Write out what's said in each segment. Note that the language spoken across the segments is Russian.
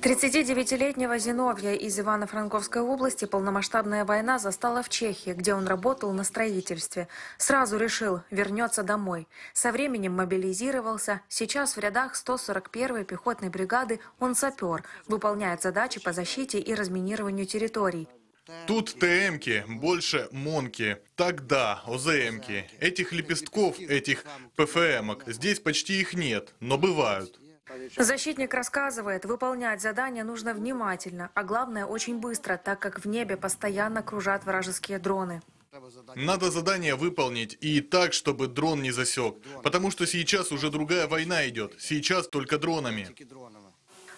39-летнего Зиновья из Ивано-Франковской области полномасштабная война застала в Чехии, где он работал на строительстве. Сразу решил, вернется домой. Со временем мобилизировался. Сейчас в рядах 141-й пехотной бригады он сапер, выполняет задачи по защите и разминированию территорий. Тут ТМки, больше МОНки. Тогда ОЗМки. Этих лепестков, этих ПФМок, здесь почти их нет, но бывают. Защитник рассказывает, выполнять задания нужно внимательно, а главное очень быстро, так как в небе постоянно кружат вражеские дроны. Надо задание выполнить и так, чтобы дрон не засек, потому что сейчас уже другая война идет, сейчас только дронами.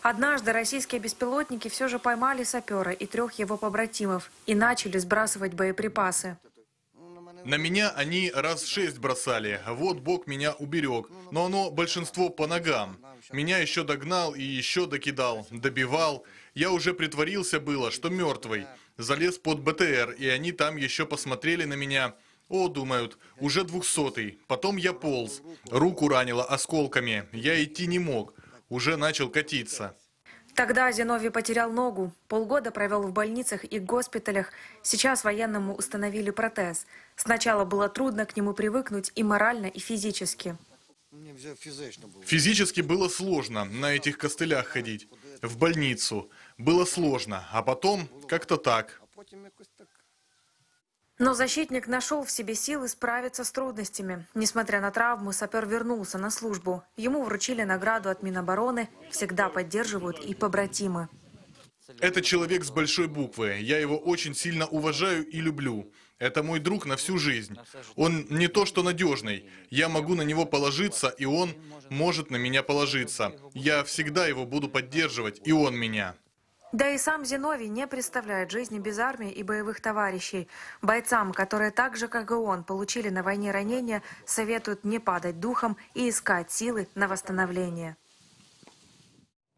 Однажды российские беспилотники все же поймали сапера и трех его побратимов и начали сбрасывать боеприпасы. На меня они раз шесть бросали, вот Бог меня уберег, но оно большинство по ногам. Меня еще догнал и еще докидал, добивал. Я уже притворился было, что мертвый. Залез под БТР, и они там еще посмотрели на меня. О, думают, уже двухсотый. Потом я полз. Руку ранило осколками. Я идти не мог. Уже начал катиться. Тогда Зиновий потерял ногу, полгода провел в больницах и госпиталях. Сейчас военному установили протез. Сначала было трудно к нему привыкнуть и морально, и физически. Ну, физически было сложно на этих костылях ходить, в больницу. Было сложно, а потом как-то так. А но защитник нашел в себе силы справиться с трудностями. Несмотря на травму, сапер вернулся на службу. Ему вручили награду от Минобороны. Всегда поддерживают и побратимы. Это человек с большой буквы. Я его очень сильно уважаю и люблю. Это мой друг на всю жизнь. Он не то что надежный. Я могу на него положиться, и он может на меня положиться. Я всегда его буду поддерживать, и он меня. Да и сам Зиновий не представляет жизни без армии и боевых товарищей. Бойцам, которые так же, как и он, получили на войне ранения, советуют не падать духом и искать силы на восстановление.